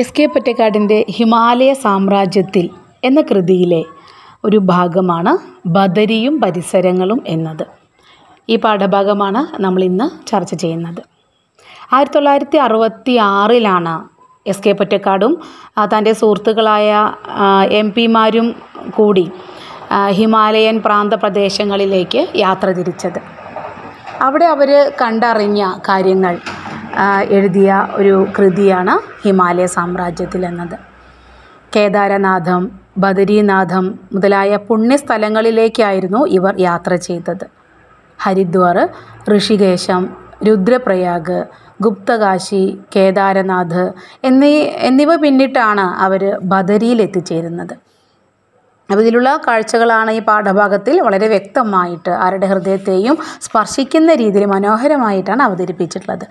S K പൊറ്റക്കാടിൻ്റെ Himalaya സാമ്രാജ്യത്തിൽ എന്ന കൃതിയിലെ ഒരു ഭാഗമാണ് ബദരിയും പരിസരങ്ങളും എന്നത് ഈ പാഠഭാഗമാണ് നമ്മൾ ഇന്ന് ചർച്ച ചെയ്യുന്നത് ആയിരത്തി തൊള്ളായിരത്തി അറുപത്തി ആറിലാണ് എസ് കെ പൊറ്റക്കാടും തൻ്റെ സുഹൃത്തുക്കളായ എം പിമാരും കൂടി ഹിമാലയൻ പ്രദേശങ്ങളിലേക്ക് യാത്ര തിരിച്ചത് അവിടെ അവർ കണ്ടറിഞ്ഞ കാര്യങ്ങൾ എഴുതിയ ഒരു കൃതിയാണ് ഹിമാലയ സാമ്രാജ്യത്തിൽ എന്നത് കേദാരനാഥം ബദരീനാഥം മുതലായ പുണ്യസ്ഥലങ്ങളിലേക്കായിരുന്നു ഇവർ യാത്ര ചെയ്തത് ഹരിദ്വാർ ഋഷികേശം രുദ്രപ്രയാഗ് ഗുപ്തകാശി കേദാരനാഥ് എന്നീ എന്നിവ പിന്നിട്ടാണ് അവർ ബദരിയിൽ എത്തിച്ചേരുന്നത് അപ്പോൾ ഇതിലുള്ള കാഴ്ചകളാണ് ഈ പാഠഭാഗത്തിൽ വളരെ വ്യക്തമായിട്ട് ആരുടെ ഹൃദയത്തെയും സ്പർശിക്കുന്ന രീതിയിൽ മനോഹരമായിട്ടാണ് അവതരിപ്പിച്ചിട്ടുള്ളത്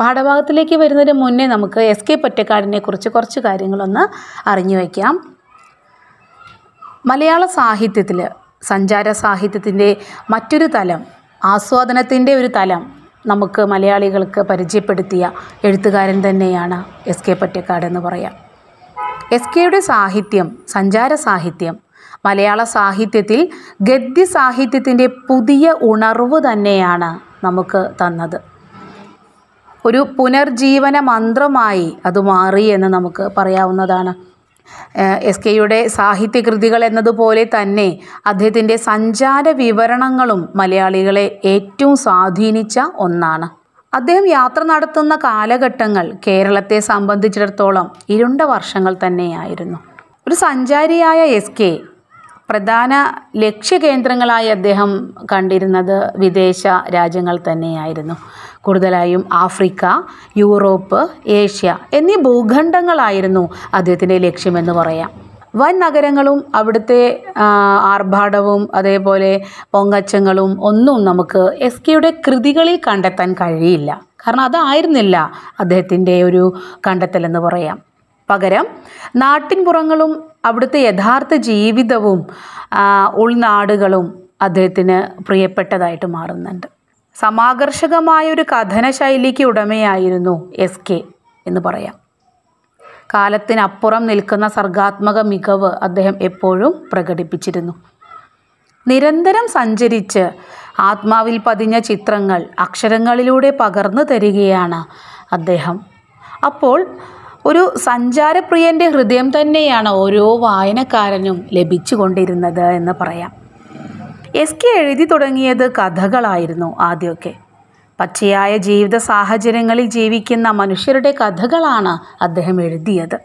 പാഠഭാഗത്തിലേക്ക് വരുന്നതിന് മുന്നേ നമുക്ക് എസ് കെ പൊറ്റക്കാടിനെ കുറിച്ച് കുറച്ച് കാര്യങ്ങളൊന്ന് അറിഞ്ഞു വയ്ക്കാം മലയാള സാഹിത്യത്തിൽ സഞ്ചാര സാഹിത്യത്തിൻ്റെ മറ്റൊരു തലം ആസ്വാദനത്തിൻ്റെ ഒരു തലം നമുക്ക് മലയാളികൾക്ക് പരിചയപ്പെടുത്തിയ എഴുത്തുകാരൻ തന്നെയാണ് എസ് കെ പൊറ്റക്കാട് എന്ന് പറയാം എസ് കെയുടെ സാഹിത്യം സഞ്ചാര സാഹിത്യം മലയാള സാഹിത്യത്തിൽ ഗദ്യ സാഹിത്യത്തിൻ്റെ പുതിയ ഉണർവ് തന്നെയാണ് നമുക്ക് തന്നത് ഒരു പുനർജീവന മന്ത്രമായി അത് മാറി എന്ന് നമുക്ക് പറയാവുന്നതാണ് എസ് കെയുടെ സാഹിത്യകൃതികൾ എന്നതുപോലെ തന്നെ അദ്ദേഹത്തിൻ്റെ സഞ്ചാര വിവരണങ്ങളും മലയാളികളെ ഏറ്റവും സ്വാധീനിച്ച ഒന്നാണ് അദ്ദേഹം യാത്ര നടത്തുന്ന കാലഘട്ടങ്ങൾ കേരളത്തെ സംബന്ധിച്ചിടത്തോളം ഇരുണ്ട വർഷങ്ങൾ തന്നെയായിരുന്നു ഒരു സഞ്ചാരിയായ എസ് കെ പ്രധാന ലക്ഷ്യകേന്ദ്രങ്ങളായി അദ്ദേഹം കണ്ടിരുന്നത് വിദേശ രാജ്യങ്ങൾ തന്നെയായിരുന്നു കൂടുതലായും ആഫ്രിക്ക യൂറോപ്പ് ഏഷ്യ എന്നീ ഭൂഖണ്ഡങ്ങളായിരുന്നു അദ്ദേഹത്തിൻ്റെ ലക്ഷ്യമെന്ന് പറയാം വൻ നഗരങ്ങളും അവിടുത്തെ ആർഭാടവും അതേപോലെ പൊങ്ങച്ചങ്ങളും ഒന്നും നമുക്ക് എസ് കെയുടെ കൃതികളിൽ കണ്ടെത്താൻ കഴിയില്ല കാരണം അതായിരുന്നില്ല അദ്ദേഹത്തിൻ്റെ ഒരു കണ്ടെത്തലെന്ന് പറയാം പകരം നാട്ടിൻപുറങ്ങളും അവിടുത്തെ യഥാർത്ഥ ജീവിതവും ഉൾനാടുകളും അദ്ദേഹത്തിന് പ്രിയപ്പെട്ടതായിട്ട് മാറുന്നുണ്ട് സമാകർഷകമായൊരു കഥന ശൈലിക്ക് ഉടമയായിരുന്നു എസ് കെ എന്ന് പറയാം കാലത്തിനപ്പുറം നിൽക്കുന്ന സർഗാത്മക മികവ് അദ്ദേഹം എപ്പോഴും പ്രകടിപ്പിച്ചിരുന്നു നിരന്തരം സഞ്ചരിച്ച് ആത്മാവിൽ പതിഞ്ഞ ചിത്രങ്ങൾ അക്ഷരങ്ങളിലൂടെ പകർന്നു തരികയാണ് അദ്ദേഹം അപ്പോൾ ഒരു സഞ്ചാരപ്രിയൻ്റെ ഹൃദയം തന്നെയാണ് ഓരോ വായനക്കാരനും ലഭിച്ചുകൊണ്ടിരുന്നത് എന്ന് പറയാം എസ് കെ എഴുതി തുടങ്ങിയത് കഥകളായിരുന്നു ആദ്യമൊക്കെ പച്ചയായ ജീവിത സാഹചര്യങ്ങളിൽ ജീവിക്കുന്ന മനുഷ്യരുടെ കഥകളാണ് അദ്ദേഹം എഴുതിയത്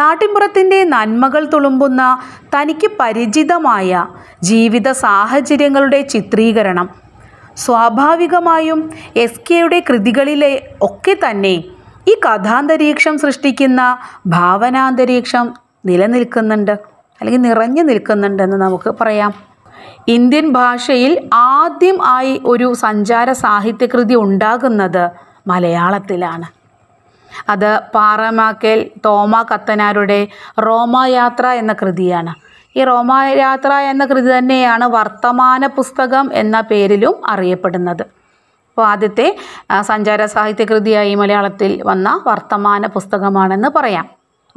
നാട്ടിൻപുറത്തിൻ്റെ നന്മകൾ തുളുമ്പുന്ന തനിക്ക് പരിചിതമായ ജീവിത സാഹചര്യങ്ങളുടെ ചിത്രീകരണം സ്വാഭാവികമായും എസ് കെയുടെ കൃതികളിലെ ഒക്കെ തന്നെ ഈ കഥാന്തരീക്ഷം സൃഷ്ടിക്കുന്ന ഭാവനാന്തരീക്ഷം നിലനിൽക്കുന്നുണ്ട് അല്ലെങ്കിൽ നിറഞ്ഞു നിൽക്കുന്നുണ്ടെന്ന് നമുക്ക് പറയാം ഇന്ത്യൻ ഭാഷയിൽ ആദ്യം ആയി ഒരു സഞ്ചാര സാഹിത്യകൃതി ഉണ്ടാകുന്നത് മലയാളത്തിലാണ് അത് പാറമാക്കൽ തോമ കത്തനാരുടെ റോമായാത്ര എന്ന കൃതിയാണ് ഈ റോമായാത്ര എന്ന കൃതി തന്നെയാണ് വർത്തമാന പുസ്തകം എന്ന പേരിലും അറിയപ്പെടുന്നത് അപ്പോൾ ആദ്യത്തെ സഞ്ചാര സാഹിത്യകൃതിയായി മലയാളത്തിൽ വന്ന വർത്തമാന പുസ്തകമാണെന്ന് പറയാം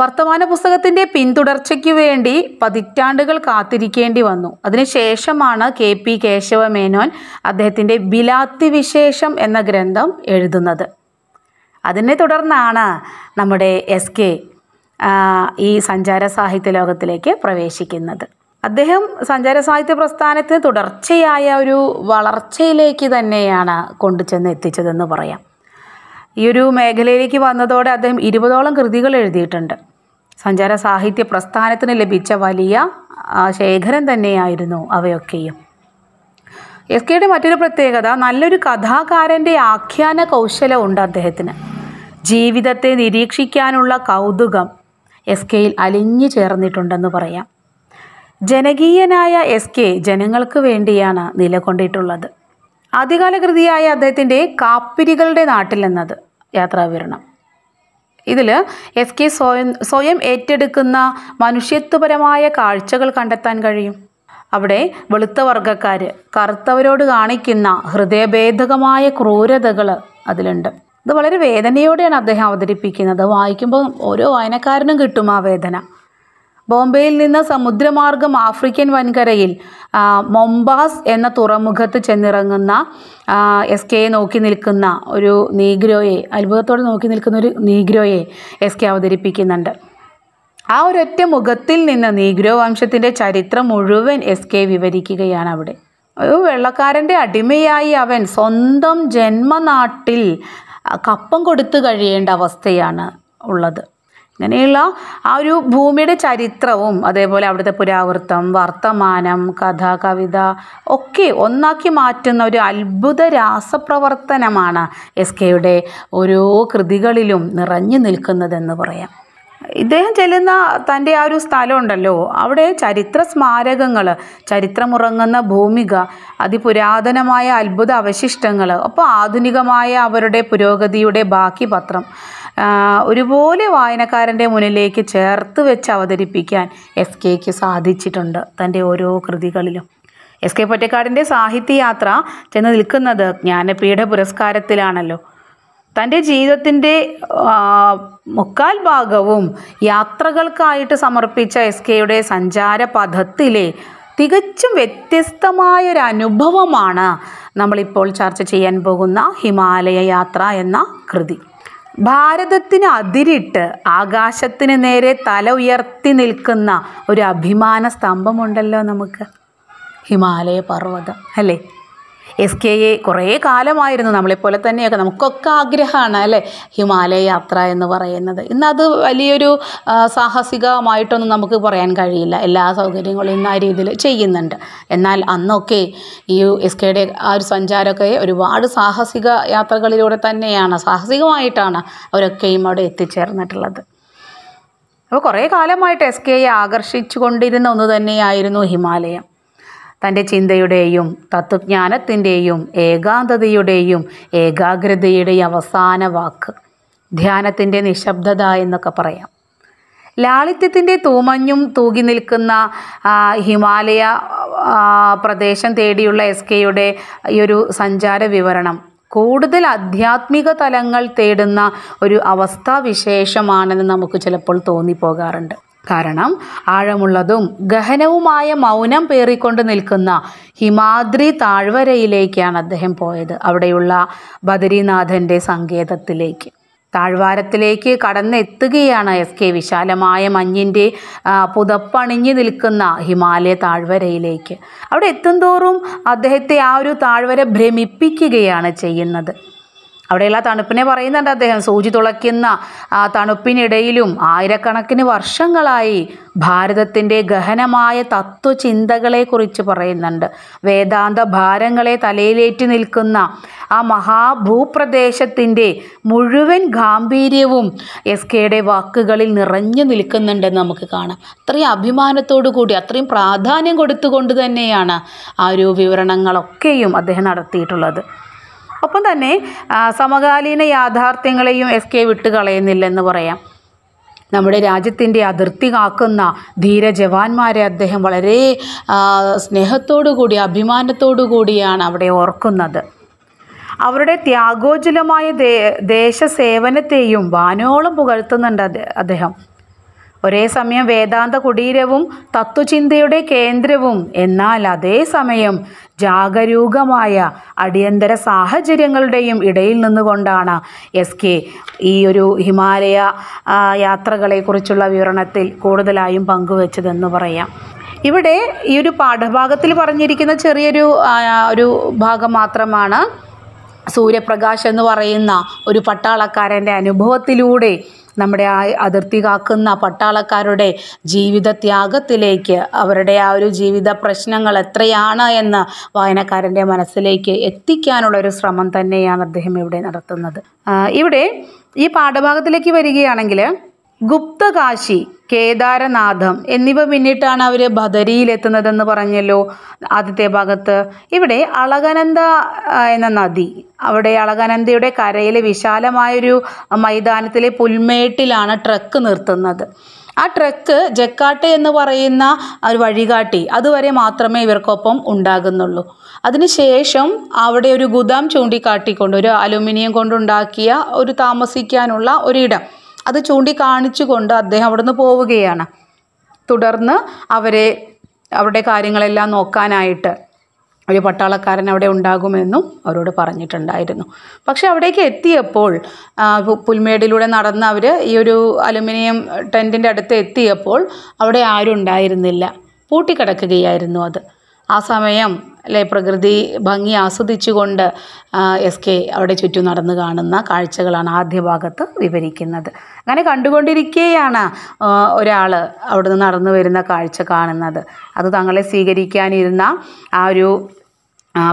വർത്തമാന പുസ്തകത്തിന്റെ പിന്തുടർച്ചയ്ക്കു വേണ്ടി പതിറ്റാണ്ടുകൾ കാത്തിരിക്കേണ്ടി വന്നു അതിനുശേഷമാണ് കെ പി അദ്ദേഹത്തിന്റെ ബിലാത്തി വിശേഷം എന്ന ഗ്രന്ഥം എഴുതുന്നത് അതിനെ തുടർന്നാണ് നമ്മുടെ എസ് കെ ഈ സഞ്ചാര സാഹിത്യ ലോകത്തിലേക്ക് പ്രവേശിക്കുന്നത് അദ്ദേഹം സഞ്ചാര സാഹിത്യ പ്രസ്ഥാനത്തിന് തുടർച്ചയായ ഒരു വളർച്ചയിലേക്ക് തന്നെയാണ് കൊണ്ടുചെന്ന് എത്തിച്ചതെന്ന് പറയാം ഈ ഒരു മേഖലയിലേക്ക് വന്നതോടെ അദ്ദേഹം ഇരുപതോളം കൃതികൾ എഴുതിയിട്ടുണ്ട് സഞ്ചാര സാഹിത്യ പ്രസ്ഥാനത്തിന് ലഭിച്ച വലിയ ശേഖരം തന്നെയായിരുന്നു അവയൊക്കെയും എസ് കെയുടെ മറ്റൊരു പ്രത്യേകത നല്ലൊരു കഥാകാരൻ്റെ ആഖ്യാന കൗശലമുണ്ട് അദ്ദേഹത്തിന് ജീവിതത്തെ നിരീക്ഷിക്കാനുള്ള കൗതുകം എസ് കെയിൽ അലിഞ്ഞു ചേർന്നിട്ടുണ്ടെന്ന് പറയാം ജനകീയനായ എസ് കെ ജനങ്ങൾക്ക് വേണ്ടിയാണ് നിലകൊണ്ടിട്ടുള്ളത് ആദ്യകാല കൃതിയായ അദ്ദേഹത്തിൻ്റെ കാപ്പിരികളുടെ നാട്ടിൽ എന്നത് യാത്രാവിവരണം ഇതിൽ എസ് കെ സ്വയം സ്വയം ഏറ്റെടുക്കുന്ന മനുഷ്യത്വപരമായ കാഴ്ചകൾ കണ്ടെത്താൻ കഴിയും അവിടെ വെളുത്ത വർഗക്കാർ കറുത്തവരോട് കാണിക്കുന്ന ഹൃദയഭേദകമായ ക്രൂരതകൾ അതിലുണ്ട് ഇത് വളരെ വേദനയോടെയാണ് അദ്ദേഹം അവതരിപ്പിക്കുന്നത് വായിക്കുമ്പോൾ ഓരോ വായനക്കാരനും കിട്ടും ആ വേദന ബോംബെയിൽ നിന്ന് സമുദ്രമാർഗം ആഫ്രിക്കൻ വൻകരയിൽ മൊംബാസ് എന്ന തുറമുഖത്ത് ചെന്നിറങ്ങുന്ന എസ് കെയെ നോക്കി നിൽക്കുന്ന ഒരു നീഗ്രോയെ അത്ഭുതത്തോടെ നോക്കി നിൽക്കുന്ന ഒരു നീഗ്രോയെ എസ് കെ അവതരിപ്പിക്കുന്നുണ്ട് ആ ഒരൊറ്റ മുഖത്തിൽ നിന്ന് നീഗ്രോ വംശത്തിൻ്റെ ചരിത്രം മുഴുവൻ എസ് കെ വിവരിക്കുകയാണ് അവിടെ ഒരു വെള്ളക്കാരൻ്റെ അടിമയായി അവൻ സ്വന്തം ജന്മനാട്ടിൽ കപ്പം കൊടുത്തു കഴിയേണ്ട അവസ്ഥയാണ് ഉള്ളത് അങ്ങനെയുള്ള ആ ഒരു ഭൂമിയുടെ ചരിത്രവും അതേപോലെ അവിടുത്തെ പുരാവൃത്തം വർത്തമാനം കഥ കവിത ഒക്കെ ഒന്നാക്കി മാറ്റുന്ന ഒരു അത്ഭുത രാസപ്രവർത്തനമാണ് എസ് കെയുടെ ഓരോ കൃതികളിലും നിറഞ്ഞു നിൽക്കുന്നതെന്ന് പറയാം ഇദ്ദേഹം ചെല്ലുന്ന തൻ്റെ ആ ഒരു സ്ഥലമുണ്ടല്ലോ അവിടെ ചരിത്ര സ്മാരകങ്ങൾ ചരിത്രമുറങ്ങുന്ന ഭൂമിക അതിപുരാതനമായ അത്ഭുത അവശിഷ്ടങ്ങൾ അപ്പോൾ ആധുനികമായ അവരുടെ പുരോഗതിയുടെ ബാക്കി പത്രം ഒരുപോലെ വായനക്കാരൻ്റെ മുന്നിലേക്ക് ചേർത്ത് വെച്ച് അവതരിപ്പിക്കാൻ എസ് കെക്ക് സാധിച്ചിട്ടുണ്ട് തൻ്റെ ഓരോ കൃതികളിലും എസ് കെ പൊറ്റക്കാടിൻ്റെ സാഹിത്യയാത്ര ചെന്ന് നിൽക്കുന്നത് ജ്ഞാനപീഠ പുരസ്കാരത്തിലാണല്ലോ തൻ്റെ ജീവിതത്തിൻ്റെ മുക്കാൽ ഭാഗവും യാത്രകൾക്കായിട്ട് സമർപ്പിച്ച എസ് കെയുടെ സഞ്ചാര പഥത്തിലെ തികച്ചും വ്യത്യസ്തമായൊരു അനുഭവമാണ് നമ്മളിപ്പോൾ ചർച്ച ചെയ്യാൻ പോകുന്ന ഹിമാലയ യാത്ര എന്ന കൃതി ഭാരതത്തിന് അതിരിട്ട് ആകാശത്തിന് നേരെ തല ഉയർത്തി നിൽക്കുന്ന ഒരു അഭിമാന സ്തംഭമുണ്ടല്ലോ നമുക്ക് ഹിമാലയ പർവ്വതം അല്ലേ എസ് കെ എ കുറേ കാലമായിരുന്നു നമ്മളെപ്പോലെ തന്നെയൊക്കെ നമുക്കൊക്കെ ആഗ്രഹമാണ് അല്ലേ ഹിമാലയ യാത്ര എന്ന് പറയുന്നത് ഇന്നത് വലിയൊരു സാഹസികമായിട്ടൊന്നും നമുക്ക് പറയാൻ കഴിയില്ല എല്ലാ സൗകര്യങ്ങളും ഇന്ന് ആ രീതിയിൽ ചെയ്യുന്നുണ്ട് എന്നാൽ അന്നൊക്കെ ഈ എസ് കെയുടെ ആ ഒരു സഞ്ചാരമൊക്കെ ഒരുപാട് സാഹസിക യാത്രകളിലൂടെ തന്നെയാണ് സാഹസികമായിട്ടാണ് അവരൊക്കെയും അവിടെ എത്തിച്ചേർന്നിട്ടുള്ളത് അപ്പോൾ കുറേ കാലമായിട്ട് എസ് കെയെ ആകർഷിച്ചു കൊണ്ടിരുന്ന ഒന്ന് തന്നെയായിരുന്നു ഹിമാലയം തൻ്റെ ചിന്തയുടെയും തത്വജ്ഞാനത്തിൻ്റെയും ഏകാന്തതയുടെയും ഏകാഗ്രതയുടെയും അവസാന വാക്ക് ധ്യാനത്തിൻ്റെ നിശബ്ദത എന്നൊക്കെ പറയാം ലാളിത്യത്തിൻ്റെ തൂമഞ്ഞും തൂകി നിൽക്കുന്ന ഹിമാലയ പ്രദേശം തേടിയുള്ള എസ് കെയുടെ ഈ ഒരു സഞ്ചാര വിവരണം കൂടുതൽ ആധ്യാത്മിക തലങ്ങൾ തേടുന്ന ഒരു അവസ്ഥാവിശേഷമാണെന്ന് നമുക്ക് ചിലപ്പോൾ തോന്നിപ്പോകാറുണ്ട് കാരണം ആഴമുള്ളതും ഗഹനവുമായ മൗനം പേറിക്കൊണ്ട് നിൽക്കുന്ന ഹിമാദ്രി താഴ്വരയിലേക്കാണ് അദ്ദേഹം പോയത് അവിടെയുള്ള ബദരീനാഥൻ്റെ സങ്കേതത്തിലേക്ക് താഴ്വാരത്തിലേക്ക് കടന്നെത്തുകയാണ് എസ് കെ വിശാലമായ മഞ്ഞിൻ്റെ പുതപ്പണിഞ്ഞു നിൽക്കുന്ന ഹിമാലയ താഴ്വരയിലേക്ക് അവിടെ തോറും അദ്ദേഹത്തെ ആ ഒരു താഴ്വര ഭ്രമിപ്പിക്കുകയാണ് ചെയ്യുന്നത് അവിടെയുള്ള തണുപ്പിനെ പറയുന്നുണ്ട് അദ്ദേഹം സൂചി തുളയ്ക്കുന്ന ആ തണുപ്പിനിടയിലും ആയിരക്കണക്കിന് വർഷങ്ങളായി ഭാരതത്തിൻ്റെ ഗഹനമായ തത്വചിന്തകളെക്കുറിച്ച് പറയുന്നുണ്ട് വേദാന്ത ഭാരങ്ങളെ തലയിലേറ്റി നിൽക്കുന്ന ആ മഹാഭൂപ്രദേശത്തിൻ്റെ മുഴുവൻ ഗാംഭീര്യവും എസ് കെയുടെ വാക്കുകളിൽ നിറഞ്ഞു നിൽക്കുന്നുണ്ടെന്ന് നമുക്ക് കാണാം അത്രയും അഭിമാനത്തോടു കൂടി അത്രയും പ്രാധാന്യം കൊടുത്തുകൊണ്ട് തന്നെയാണ് ആ ഒരു വിവരണങ്ങളൊക്കെയും അദ്ദേഹം നടത്തിയിട്ടുള്ളത് ഒപ്പം തന്നെ സമകാലീന യാഥാർത്ഥ്യങ്ങളെയും എസ് കെ വിട്ടുകളയുന്നില്ലെന്ന് പറയാം നമ്മുടെ രാജ്യത്തിൻ്റെ അതിർത്തി കാക്കുന്ന ധീര ജവാന്മാരെ അദ്ദേഹം വളരെ സ്നേഹത്തോടു കൂടി അഭിമാനത്തോടു കൂടിയാണ് അവിടെ ഓർക്കുന്നത് അവരുടെ ത്യാഗോജ്വലമായ ദേശസേവനത്തെയും വാനോളം പുകഴ്ത്തുന്നുണ്ട് അദ്ദേഹം ഒരേ സമയം വേദാന്ത കുടീരവും തത്വചിന്തയുടെ കേന്ദ്രവും എന്നാൽ അതേ സമയം ജാഗരൂകമായ അടിയന്തര സാഹചര്യങ്ങളുടെയും ഇടയിൽ നിന്നുകൊണ്ടാണ് എസ് കെ ഈ ഒരു ഹിമാലയ യാത്രകളെക്കുറിച്ചുള്ള വിവരണത്തിൽ കൂടുതലായും പങ്കുവച്ചതെന്ന് പറയാം ഇവിടെ ഈ ഒരു പാഠഭാഗത്തിൽ പറഞ്ഞിരിക്കുന്ന ചെറിയൊരു ഒരു ഭാഗം മാത്രമാണ് സൂര്യപ്രകാശ് എന്ന് പറയുന്ന ഒരു പട്ടാളക്കാരൻ്റെ അനുഭവത്തിലൂടെ നമ്മുടെ ആ അതിർത്തി കാക്കുന്ന പട്ടാളക്കാരുടെ ജീവിത ത്യാഗത്തിലേക്ക് അവരുടെ ആ ഒരു ജീവിത പ്രശ്നങ്ങൾ എത്രയാണ് എന്ന് വായനക്കാരൻ്റെ മനസ്സിലേക്ക് എത്തിക്കാനുള്ള ഒരു ശ്രമം തന്നെയാണ് അദ്ദേഹം ഇവിടെ നടത്തുന്നത് ഇവിടെ ഈ പാഠഭാഗത്തിലേക്ക് വരികയാണെങ്കിൽ ഗുപ്തകാശി കേദാരനാഥം എന്നിവ പിന്നിട്ടാണ് അവർ ബദരിയിലെത്തുന്നതെന്ന് പറഞ്ഞല്ലോ ആദ്യത്തെ ഭാഗത്ത് ഇവിടെ അളകനന്ദ എന്ന നദി അവിടെ അളകനന്ദയുടെ കരയിലെ വിശാലമായൊരു മൈതാനത്തിലെ പുൽമേട്ടിലാണ് ട്രക്ക് നിർത്തുന്നത് ആ ട്രക്ക് ജക്കാട്ട് എന്ന് പറയുന്ന ഒരു വഴികാട്ടി അതുവരെ മാത്രമേ ഇവർക്കൊപ്പം ഉണ്ടാകുന്നുള്ളൂ അതിനുശേഷം അവിടെ ഒരു ഗുദാം ചൂണ്ടിക്കാട്ടിക്കൊണ്ട് ഒരു അലുമിനിയം കൊണ്ടുണ്ടാക്കിയ ഒരു താമസിക്കാനുള്ള ഒരിടം അത് ചൂണ്ടിക്കാണിച്ചുകൊണ്ട് അദ്ദേഹം അവിടുന്ന് പോവുകയാണ് തുടർന്ന് അവരെ അവരുടെ കാര്യങ്ങളെല്ലാം നോക്കാനായിട്ട് ഒരു പട്ടാളക്കാരൻ അവിടെ ഉണ്ടാകുമെന്നും അവരോട് പറഞ്ഞിട്ടുണ്ടായിരുന്നു പക്ഷെ അവിടേക്ക് എത്തിയപ്പോൾ പുൽമേടിലൂടെ നടന്ന അവർ ഈ ഒരു അലുമിനിയം ടെൻറ്റിൻ്റെ അടുത്ത് എത്തിയപ്പോൾ അവിടെ ആരും ഉണ്ടായിരുന്നില്ല പൂട്ടിക്കിടക്കുകയായിരുന്നു അത് ആ സമയം അല്ലെ പ്രകൃതി ഭംഗി ആസ്വദിച്ചുകൊണ്ട് എസ് കെ അവിടെ ചുറ്റും നടന്നു കാണുന്ന കാഴ്ചകളാണ് ആദ്യ ഭാഗത്ത് വിവരിക്കുന്നത് അങ്ങനെ കണ്ടുകൊണ്ടിരിക്കുകയാണ് ഒരാൾ അവിടെ നടന്നു വരുന്ന കാഴ്ച കാണുന്നത് അത് തങ്ങളെ സ്വീകരിക്കാനിരുന്ന ആ ഒരു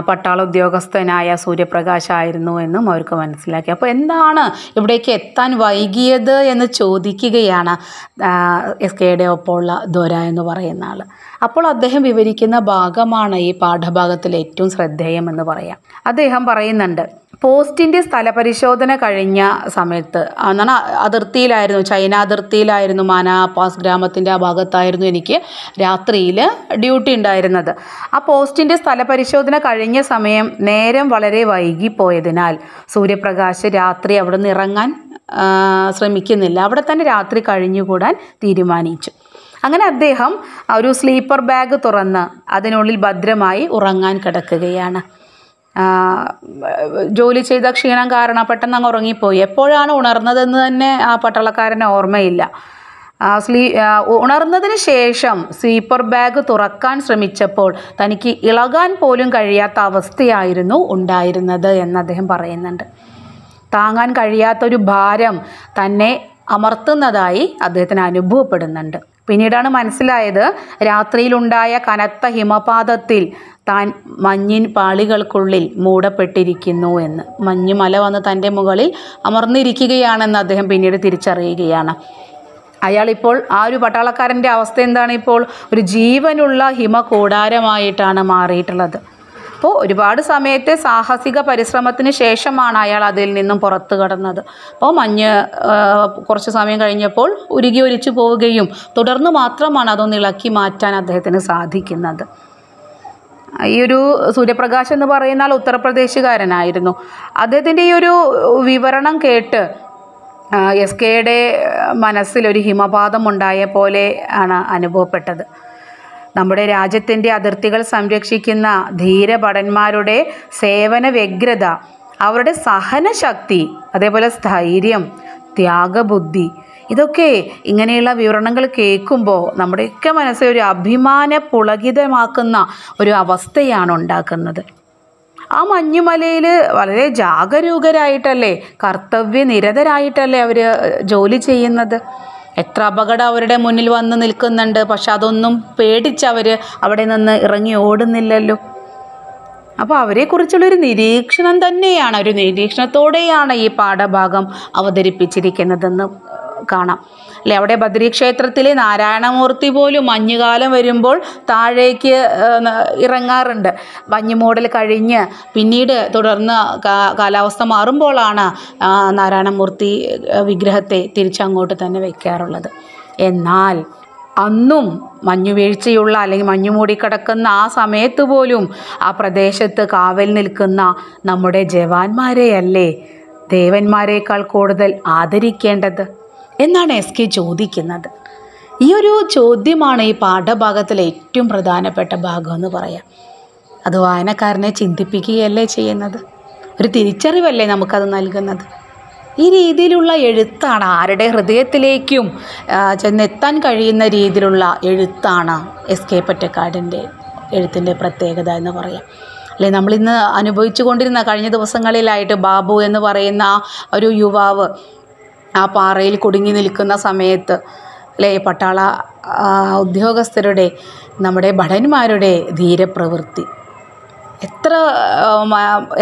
പട്ടാള ഉദ്യോഗസ്ഥനായ സൂര്യപ്രകാശായിരുന്നു എന്നും അവർക്ക് മനസ്സിലാക്കി അപ്പോൾ എന്താണ് ഇവിടേക്ക് എത്താൻ വൈകിയത് എന്ന് ചോദിക്കുകയാണ് എസ് കെയുടെ ഒപ്പമുള്ള ദ്വര എന്ന് പറയുന്ന ആൾ അപ്പോൾ അദ്ദേഹം വിവരിക്കുന്ന ഭാഗമാണ് ഈ പാഠഭാഗത്തിൽ ഏറ്റവും ശ്രദ്ധേയം എന്ന് പറയാം അദ്ദേഹം പറയുന്നുണ്ട് പോസ്റ്റിൻ്റെ സ്ഥലപരിശോധന കഴിഞ്ഞ സമയത്ത് എന്നാണ് അതിർത്തിയിലായിരുന്നു ചൈന അതിർത്തിയിലായിരുന്നു മാനാപാസ് ഗ്രാമത്തിൻ്റെ ആ ഭാഗത്തായിരുന്നു എനിക്ക് രാത്രിയിൽ ഡ്യൂട്ടി ഉണ്ടായിരുന്നത് ആ പോസ്റ്റിൻ്റെ സ്ഥലപരിശോധന കഴിഞ്ഞ സമയം നേരം വളരെ വൈകിപ്പോയതിനാൽ സൂര്യപ്രകാശ് രാത്രി അവിടെ നിന്ന് ഇറങ്ങാൻ ശ്രമിക്കുന്നില്ല അവിടെ തന്നെ രാത്രി കഴിഞ്ഞുകൂടാൻ തീരുമാനിച്ചു അങ്ങനെ അദ്ദേഹം ഒരു സ്ലീപ്പർ ബാഗ് തുറന്ന് അതിനുള്ളിൽ ഭദ്രമായി ഉറങ്ങാൻ കിടക്കുകയാണ് ജോലി ചെയ്ത ക്ഷീണം കാരണം പെട്ടെന്ന് അങ്ങ് ഉറങ്ങിപ്പോയി എപ്പോഴാണ് ഉണർന്നതെന്ന് തന്നെ ആ പട്ടാളക്കാരന് ഓർമ്മയില്ല സ്ലീ ഉണർന്നതിന് ശേഷം സ്ലീപ്പർ ബാഗ് തുറക്കാൻ ശ്രമിച്ചപ്പോൾ തനിക്ക് ഇളകാൻ പോലും കഴിയാത്ത അവസ്ഥയായിരുന്നു ഉണ്ടായിരുന്നത് എന്ന് അദ്ദേഹം പറയുന്നുണ്ട് താങ്ങാൻ കഴിയാത്തൊരു ഭാരം തന്നെ അമർത്തുന്നതായി അദ്ദേഹത്തിന് അനുഭവപ്പെടുന്നുണ്ട് പിന്നീടാണ് മനസ്സിലായത് രാത്രിയിലുണ്ടായ കനത്ത ഹിമപാതത്തിൽ താൻ മഞ്ഞിൻ പാളികൾക്കുള്ളിൽ മൂടപ്പെട്ടിരിക്കുന്നു എന്ന് മല വന്ന് തൻ്റെ മുകളിൽ അമർന്നിരിക്കുകയാണെന്ന് അദ്ദേഹം പിന്നീട് തിരിച്ചറിയുകയാണ് അയാളിപ്പോൾ ആ ഒരു പട്ടാളക്കാരൻ്റെ അവസ്ഥ എന്താണ് ഇപ്പോൾ ഒരു ജീവനുള്ള ഹിമ കൂടാരമായിട്ടാണ് മാറിയിട്ടുള്ളത് അപ്പോൾ ഒരുപാട് സമയത്തെ സാഹസിക പരിശ്രമത്തിന് ശേഷമാണ് അയാൾ അതിൽ നിന്നും പുറത്തു കടന്നത് അപ്പോൾ മഞ്ഞ് കുറച്ച് സമയം കഴിഞ്ഞപ്പോൾ ഉരുകി ഒലിച്ചു പോവുകയും തുടർന്ന് മാത്രമാണ് അതൊന്ന് ഇളക്കി മാറ്റാൻ അദ്ദേഹത്തിന് സാധിക്കുന്നത് ഈ ഒരു സൂര്യപ്രകാശ് എന്ന് പറയുന്ന ഉത്തർപ്രദേശുകാരനായിരുന്നു അദ്ദേഹത്തിൻ്റെ ഈ ഒരു വിവരണം കേട്ട് എസ് കെയുടെ മനസ്സിലൊരു ഉണ്ടായ പോലെ ആണ് അനുഭവപ്പെട്ടത് നമ്മുടെ രാജ്യത്തിൻ്റെ അതിർത്തികൾ സംരക്ഷിക്കുന്ന ധീരഭടന്മാരുടെ സേവന വ്യഗ്രത അവരുടെ സഹനശക്തി അതേപോലെ സ്ഥൈര്യം ത്യാഗബുദ്ധി ഇതൊക്കെ ഇങ്ങനെയുള്ള വിവരണങ്ങൾ കേൾക്കുമ്പോൾ നമ്മുടെയൊക്കെ മനസ്സിൽ ഒരു അഭിമാന പുളകിതമാക്കുന്ന ഒരു അവസ്ഥയാണ് ഉണ്ടാക്കുന്നത് ആ മഞ്ഞുമലയിൽ വളരെ ജാഗരൂകരായിട്ടല്ലേ കർത്തവ്യനിരതരായിട്ടല്ലേ അവർ ജോലി ചെയ്യുന്നത് എത്ര അപകടം അവരുടെ മുന്നിൽ വന്ന് നിൽക്കുന്നുണ്ട് പക്ഷെ അതൊന്നും പേടിച്ചവർ അവിടെ നിന്ന് ഇറങ്ങി ഓടുന്നില്ലല്ലോ അപ്പോൾ അവരെക്കുറിച്ചുള്ളൊരു നിരീക്ഷണം തന്നെയാണ് ഒരു നിരീക്ഷണത്തോടെയാണ് ഈ പാഠഭാഗം അവതരിപ്പിച്ചിരിക്കുന്നതെന്ന് കാണാം അല്ലെ അവിടെ ബദ്രീക്ഷേത്രത്തിലെ നാരായണമൂർത്തി പോലും മഞ്ഞുകാലം വരുമ്പോൾ താഴേക്ക് ഇറങ്ങാറുണ്ട് മഞ്ഞുമൂടൽ കഴിഞ്ഞ് പിന്നീട് തുടർന്ന് കാലാവസ്ഥ മാറുമ്പോഴാണ് നാരായണമൂർത്തി വിഗ്രഹത്തെ തിരിച്ചങ്ങോട്ട് തന്നെ വയ്ക്കാറുള്ളത് എന്നാൽ അന്നും മഞ്ഞുവീഴ്ചയുള്ള അല്ലെങ്കിൽ മഞ്ഞു മൂടിക്കിടക്കുന്ന ആ സമയത്ത് പോലും ആ പ്രദേശത്ത് കാവൽ നിൽക്കുന്ന നമ്മുടെ ജവാന്മാരെയല്ലേ ദേവന്മാരെക്കാൾ കൂടുതൽ ആദരിക്കേണ്ടത് എന്നാണ് എസ് കെ ചോദിക്കുന്നത് ഈ ഒരു ചോദ്യമാണ് ഈ പാഠഭാഗത്തിലെ ഏറ്റവും പ്രധാനപ്പെട്ട ഭാഗം എന്ന് പറയാം അത് വായനക്കാരനെ ചിന്തിപ്പിക്കുകയല്ലേ ചെയ്യുന്നത് ഒരു തിരിച്ചറിവല്ലേ നമുക്കത് നൽകുന്നത് ഈ രീതിയിലുള്ള എഴുത്താണ് ആരുടെ ഹൃദയത്തിലേക്കും ചെന്നെത്താൻ കഴിയുന്ന രീതിയിലുള്ള എഴുത്താണ് എസ് കെ പൊറ്റക്കാടിൻ്റെ എഴുത്തിൻ്റെ പ്രത്യേകത എന്ന് പറയാം അല്ലെ നമ്മളിന്ന് അനുഭവിച്ചു കൊണ്ടിരുന്ന കഴിഞ്ഞ ദിവസങ്ങളിലായിട്ട് ബാബു എന്ന് പറയുന്ന ഒരു യുവാവ് ആ പാറയിൽ കുടുങ്ങി നിൽക്കുന്ന സമയത്ത് അല്ലേ പട്ടാള ഉദ്യോഗസ്ഥരുടെ നമ്മുടെ ഭടന്മാരുടെ ധീരപ്രവൃത്തി എത്ര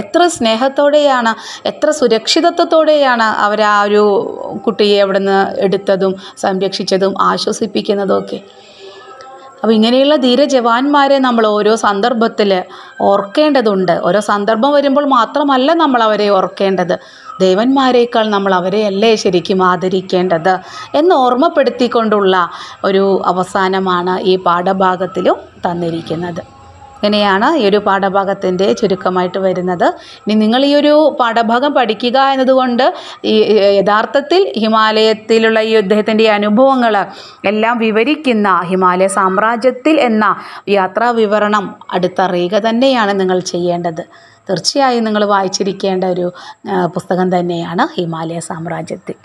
എത്ര സ്നേഹത്തോടെയാണ് എത്ര സുരക്ഷിതത്വത്തോടെയാണ് അവർ ആ ഒരു കുട്ടിയെ അവിടെ നിന്ന് എടുത്തതും സംരക്ഷിച്ചതും ആശ്വസിപ്പിക്കുന്നതുമൊക്കെ അപ്പോൾ ഇങ്ങനെയുള്ള ധീര നമ്മൾ ഓരോ സന്ദർഭത്തിൽ ഓർക്കേണ്ടതുണ്ട് ഓരോ സന്ദർഭം വരുമ്പോൾ മാത്രമല്ല നമ്മൾ അവരെ ഓർക്കേണ്ടത് ദേവന്മാരേക്കാൾ നമ്മൾ അവരെയല്ലേ ശരിക്കും ആദരിക്കേണ്ടത് എന്ന് ഓർമ്മപ്പെടുത്തിക്കൊണ്ടുള്ള ഒരു അവസാനമാണ് ഈ പാഠഭാഗത്തിലും തന്നിരിക്കുന്നത് ഇങ്ങനെയാണ് ഈ ഒരു പാഠഭാഗത്തിൻ്റെ ചുരുക്കമായിട്ട് വരുന്നത് ഇനി നിങ്ങൾ ഈ ഒരു പാഠഭാഗം പഠിക്കുക എന്നതുകൊണ്ട് ഈ യഥാർത്ഥത്തിൽ ഹിമാലയത്തിലുള്ള ഈ അദ്ദേഹത്തിൻ്റെ അനുഭവങ്ങൾ എല്ലാം വിവരിക്കുന്ന ഹിമാലയ സാമ്രാജ്യത്തിൽ എന്ന യാത്രാ വിവരണം അടുത്തറിയുക തന്നെയാണ് നിങ്ങൾ ചെയ്യേണ്ടത് തീർച്ചയായും നിങ്ങൾ വായിച്ചിരിക്കേണ്ട ഒരു പുസ്തകം തന്നെയാണ് ഹിമാലയ സാമ്രാജ്യത്തിൽ